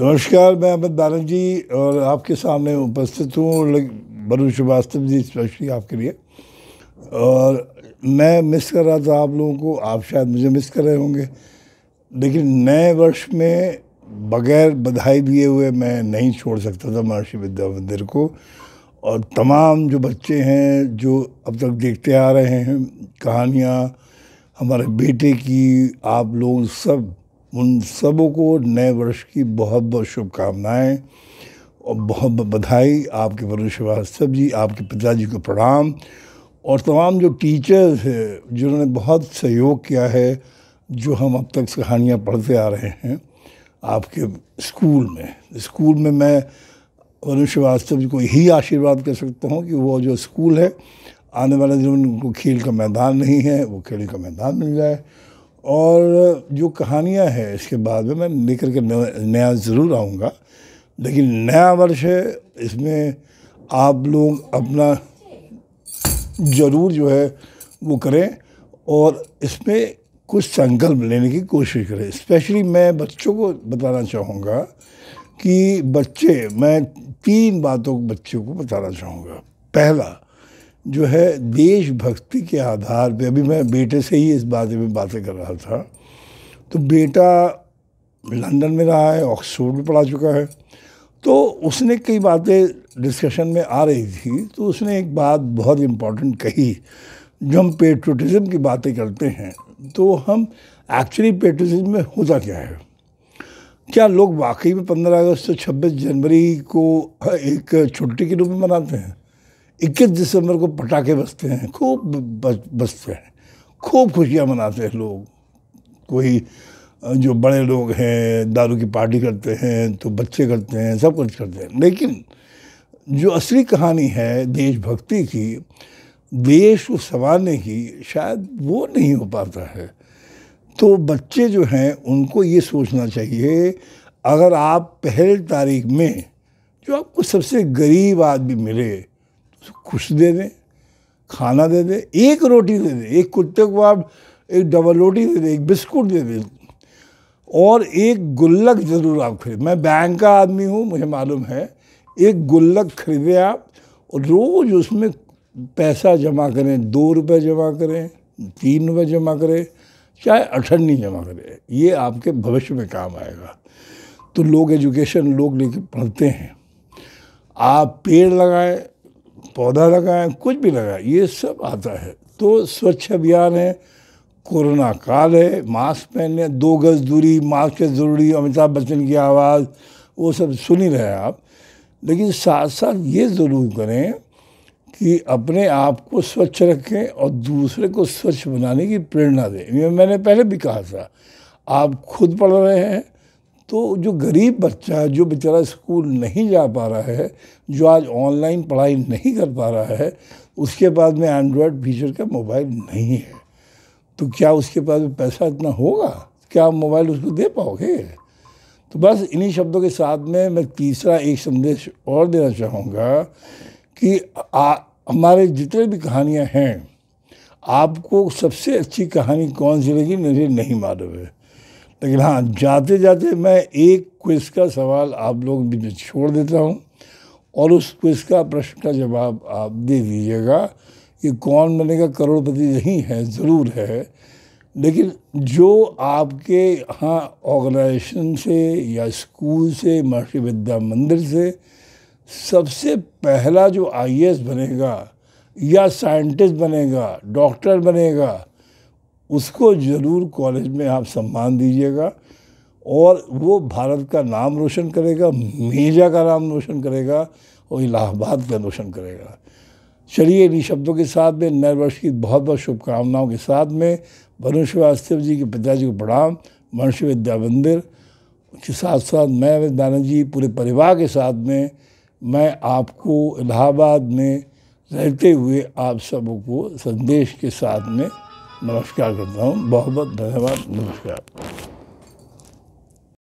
नमस्कार मैं अहमद दानक जी और आपके सामने उपस्थित हूँ बरू श्रीवास्तव जी स्पेशली आपके लिए और मैं मिस कर रहा था आप लोगों को आप शायद मुझे मिस कर रहे होंगे लेकिन नए वर्ष में बगैर बधाई दिए हुए मैं नहीं छोड़ सकता था महर्षि विद्या मंदिर को और तमाम जो बच्चे हैं जो अब तक देखते आ रहे हैं कहानियाँ हमारे बेटे की आप लोग सब उन सबों को नए वर्ष की बहुत बहुत शुभकामनाएँ और बहुत बधाई आपके परमेश्वर सब जी आपके पिताजी को प्रणाम और तमाम जो टीचर्स हैं जिन्होंने बहुत सहयोग किया है जो हम अब तक कहानियाँ पढ़ते आ रहे हैं आपके स्कूल में स्कूल में मैं वरुण श्रीवास्तव जी को यही आशीर्वाद कर सकता हूँ कि वो जो स्कूल है आने वाले दिन उनको खेल का मैदान नहीं है वो खेल का मैदान मिल जाए और जो कहानियाँ हैं इसके बाद में मैं लेकर के नया ज़रूर आऊँगा लेकिन नया वर्ष है इसमें आप लोग अपना ज़रूर जो है वो करें और इसमें कुछ संकल्प लेने की कोशिश करें स्पेशली मैं बच्चों को बताना चाहूँगा कि बच्चे मैं तीन बातों को बच्चों को बताना चाहूँगा पहला जो है देशभक्ति के आधार पे अभी मैं बेटे से ही इस बारे में बातें कर रहा था तो बेटा लंदन में रहा है ऑक्सफोर्ड में पढ़ा चुका है तो उसने कई बातें डिस्कशन में आ रही थी तो उसने एक बात बहुत इम्पॉर्टेंट कही जो हम पेट्रोटिज़म की बातें करते हैं तो हम एक्चुअली पेट्रोटिज़म में होता क्या है क्या लोग वाकई में पंद्रह अगस्त छब्बीस जनवरी को एक छुट्टी के रूप में मनाते हैं इक्कीस दिसंबर को पटाखे बजते हैं खूब बजते हैं खूब खुशियाँ मनाते हैं लोग कोई जो बड़े लोग हैं दारू की पार्टी करते हैं तो बच्चे करते हैं सब कुछ करते हैं लेकिन जो असली कहानी है देशभक्ति की देश को संवारने की शायद वो नहीं हो पाता है तो बच्चे जो हैं उनको ये सोचना चाहिए अगर आप पहले तारीख में जो आपको सबसे गरीब आदमी मिले तो कुछ दे दें खाना दे दें एक रोटी दे दें एक कुत्ते को आप एक डबल रोटी दे दें एक बिस्कुट दे दें और एक गुल्लक ज़रूर आप खरीद मैं बैंक का आदमी हूँ मुझे मालूम है एक गुल्लक खरीदें आप और रोज़ उसमें पैसा जमा करें दो रुपये जमा करें तीन रुपये जमा करें चाहे अठन्नी जमा करें ये आपके भविष्य में काम आएगा तो लोग एजुकेशन लोग लेके पढ़ते हैं आप पेड़ लगाएं पौधा लगाएं कुछ भी लगाएं ये सब आता है तो स्वच्छ अभियान है कोरोना काल है मास्क पहनने दो गज दूरी मास्क है ज़रूरी अमिताभ बच्चन की आवाज़ वो सब सुन ही रहे आप लेकिन साथ साथ ये ज़रूर करें कि अपने आप को स्वच्छ रखें और दूसरे को स्वच्छ बनाने की प्रेरणा दें मैंने पहले भी कहा था आप खुद पढ़ रहे हैं तो जो गरीब बच्चा है जो बेचारा स्कूल नहीं जा पा रहा है जो आज ऑनलाइन पढ़ाई नहीं कर पा रहा है उसके पास में एंड्रॉयड फीचर का मोबाइल नहीं है तो क्या उसके पास में पैसा इतना होगा क्या आप मोबाइल उसको दे पाओगे तो बस इन्हीं शब्दों के साथ में मैं तीसरा एक संदेश और देना चाहूँगा कि हमारे जितने भी कहानियाँ हैं आपको सबसे अच्छी कहानी कौन सी लगी मुझे नहीं मालूम है लेकिन हाँ जाते जाते मैं एक क्विज़ का सवाल आप लोग भी छोड़ देता हूँ और उस क्विज़ का प्रश्न का जवाब आप दे दीजिएगा कि कौन बनेगा करोड़पति नहीं है ज़रूर है लेकिन जो आपके यहाँ ऑर्गेनाइजेशन से या स्कूल से महर्षि विद्या मंदिर से सबसे पहला जो आई बनेगा या साइंटिस्ट बनेगा डॉक्टर बनेगा उसको ज़रूर कॉलेज में आप सम्मान दीजिएगा और वो भारत का नाम रोशन करेगा मेजा का नाम रोशन करेगा और इलाहाबाद का रोशन करेगा चलिए इन्हीं शब्दों के साथ में नए वर्ष की बहुत बहुत शुभकामनाओं के साथ में वरुण श्रीवास्तव जी के पिताजी को प्रणाम मनुष्य विद्या मंदिर के साथ साथ मैं विद्यानंद जी पूरे परिवार के साथ में मैं आपको इलाहाबाद में रहते हुए आप सबको संदेश के साथ में नमस्कार करता हूँ बहुत बहुत धन्यवाद नमस्कार